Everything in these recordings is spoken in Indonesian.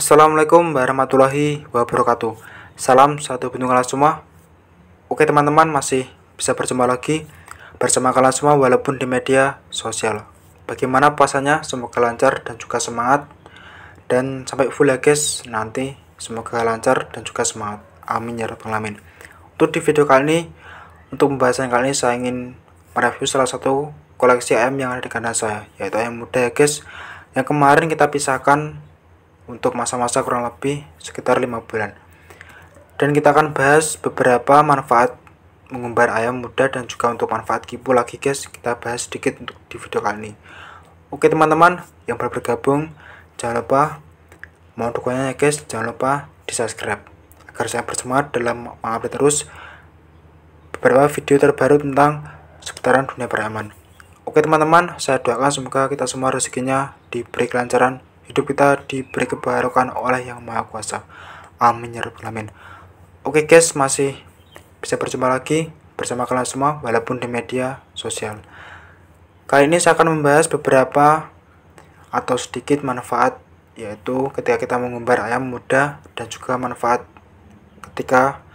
Assalamualaikum warahmatullahi wabarakatuh Salam satu kalian semua Oke teman-teman masih bisa berjumpa lagi Bersama kalian semua walaupun di media sosial Bagaimana puasanya semoga lancar dan juga semangat Dan sampai full ya guys nanti semoga lancar dan juga semangat Amin ya rabbal alamin Untuk di video kali ini Untuk pembahasan kali ini saya ingin mereview salah satu koleksi AM yang ada di kandang saya Yaitu ayam muda ya guys Yang kemarin kita pisahkan untuk masa-masa kurang lebih sekitar 5 bulan. Dan kita akan bahas beberapa manfaat mengumbar ayam muda dan juga untuk manfaat kipu lagi guys kita bahas sedikit untuk di video kali ini. Oke teman-teman yang baru bergabung jangan lupa mau dukungnya, ya guys jangan lupa di subscribe agar saya bersemangat dalam mengupdate terus beberapa video terbaru tentang seputaran dunia peraman. Oke teman-teman, saya doakan semoga kita semua rezekinya diberi kelancaran Hidup kita diberi kebarokan oleh Yang Maha Kuasa. Amin ya rabbal alamin. Oke guys, masih bisa berjumpa lagi bersama kalian semua walaupun di media sosial. Kali ini saya akan membahas beberapa atau sedikit manfaat yaitu ketika kita mengumbar ayam muda dan juga manfaat ketika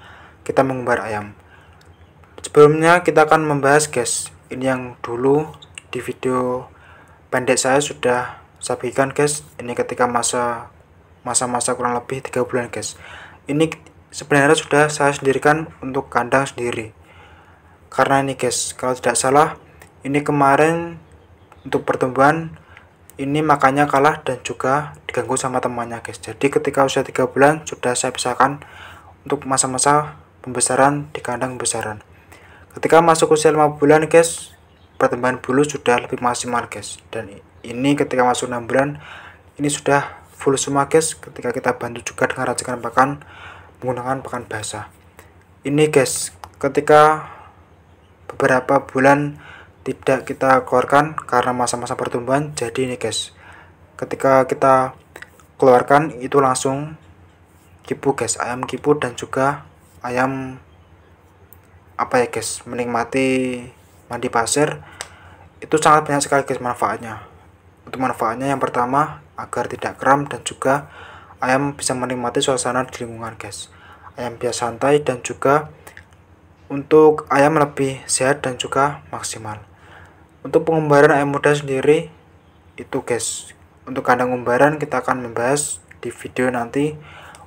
kita mengumbar ayam. Sebelumnya kita akan membahas guys, ini yang dulu di video pendek saya sudah saya bagikan guys ini ketika masa masa-masa kurang lebih tiga bulan guys ini sebenarnya sudah saya sendirikan untuk kandang sendiri karena ini guys kalau tidak salah ini kemarin untuk pertumbuhan ini makanya kalah dan juga diganggu sama temannya guys jadi ketika usia tiga bulan sudah saya pisahkan untuk masa-masa pembesaran di kandang pembesaran ketika masuk usia lima bulan guys pertumbuhan bulu sudah lebih maksimal guys dan ini ketika masuk 6 bulan ini sudah full semua guys ketika kita bantu juga dengan racikan pakan menggunakan pakan basah ini guys ketika beberapa bulan tidak kita keluarkan karena masa-masa pertumbuhan jadi ini guys ketika kita keluarkan itu langsung kipu guys ayam kipu dan juga ayam apa ya guys menikmati mandi pasir itu sangat banyak sekali guys manfaatnya untuk manfaatnya yang pertama agar tidak kram dan juga ayam bisa menikmati suasana di lingkungan guys ayam biasa santai dan juga untuk ayam lebih sehat dan juga maksimal untuk pengumbaran ayam muda sendiri itu guys untuk kandang umbaran kita akan membahas di video nanti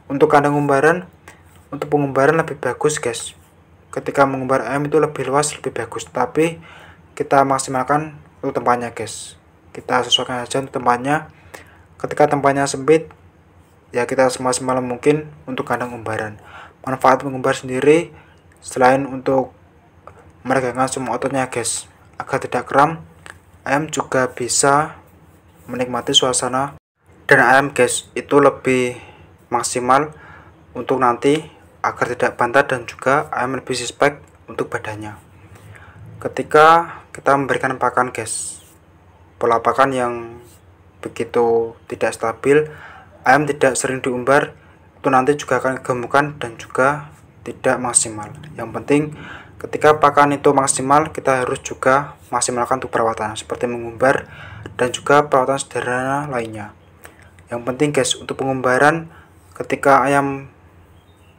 untuk kandang umbaran untuk pengumbaran lebih bagus guys ketika mengumbar ayam itu lebih luas lebih bagus tapi kita maksimalkan untuk tempatnya guys kita sesuaikan saja tempatnya ketika tempatnya sempit ya kita semaksimal mungkin untuk kandang umbaran manfaat mengumbar sendiri selain untuk meregangkan semua ototnya guys agar tidak kram ayam juga bisa menikmati suasana dan ayam guys itu lebih maksimal untuk nanti agar tidak bantat dan juga ayam lebih suspek untuk badannya ketika kita memberikan pakan guys pola pakan yang begitu tidak stabil ayam tidak sering diumbar itu nanti juga akan gemukan dan juga tidak maksimal yang penting ketika pakan itu maksimal kita harus juga maksimalkan untuk perawatan seperti mengumbar dan juga perawatan sederhana lainnya yang penting guys untuk pengumbaran ketika ayam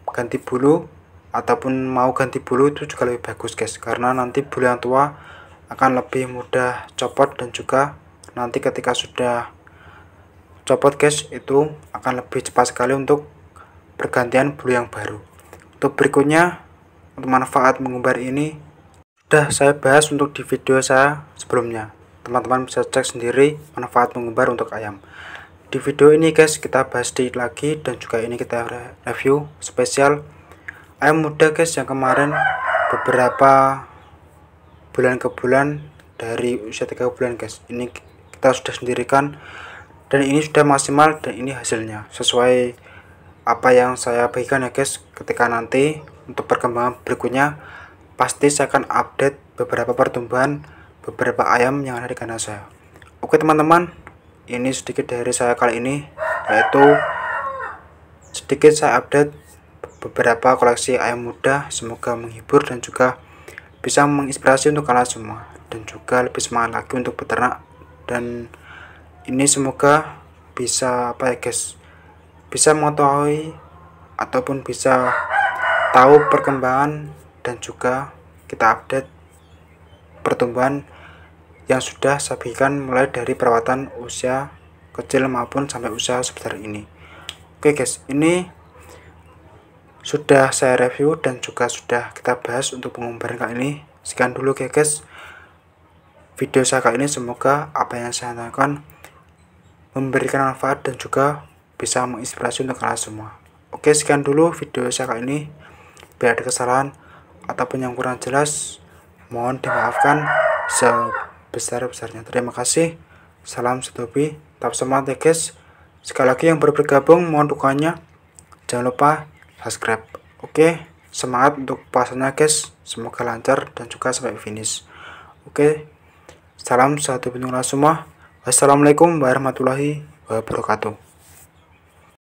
ganti bulu ataupun mau ganti bulu itu juga lebih bagus guys karena nanti bulu yang tua akan lebih mudah copot dan juga nanti ketika sudah copot guys itu akan lebih cepat sekali untuk pergantian bulu yang baru untuk berikutnya untuk manfaat mengumbar ini sudah saya bahas untuk di video saya sebelumnya teman-teman bisa cek sendiri manfaat mengumbar untuk ayam di video ini guys kita bahas sedikit lagi dan juga ini kita review spesial ayam muda guys yang kemarin beberapa bulan ke bulan dari usia 3 bulan guys ini kita sudah sendirikan dan ini sudah maksimal dan ini hasilnya sesuai apa yang saya bagikan ya guys ketika nanti untuk perkembangan berikutnya pasti saya akan update beberapa pertumbuhan beberapa ayam yang ada di kandang saya oke teman-teman ini sedikit dari saya kali ini yaitu sedikit saya update beberapa koleksi ayam muda semoga menghibur dan juga bisa menginspirasi untuk kalian semua dan juga lebih semangat lagi untuk beternak dan ini semoga bisa apa ya guys bisa mengetahui ataupun bisa tahu perkembangan dan juga kita update pertumbuhan yang sudah saya berikan mulai dari perawatan usia kecil maupun sampai usia sebesar ini oke guys ini sudah saya review dan juga sudah kita bahas untuk pengumpulan kali ini sekian dulu ya guys video saya kali ini semoga apa yang saya tanyakan memberikan manfaat dan juga bisa menginspirasi untuk kalian semua oke sekian dulu video saya kali ini bila ada kesalahan ataupun yang kurang jelas mohon dimaafkan sebesar-besarnya terima kasih salam setopi tetap semangat ya guys sekali lagi yang baru bergabung mohon dukungannya jangan lupa subscribe oke semangat untuk puasanya guys semoga lancar dan juga sampai finish oke salam satu bintang semua wassalamualaikum warahmatullahi wabarakatuh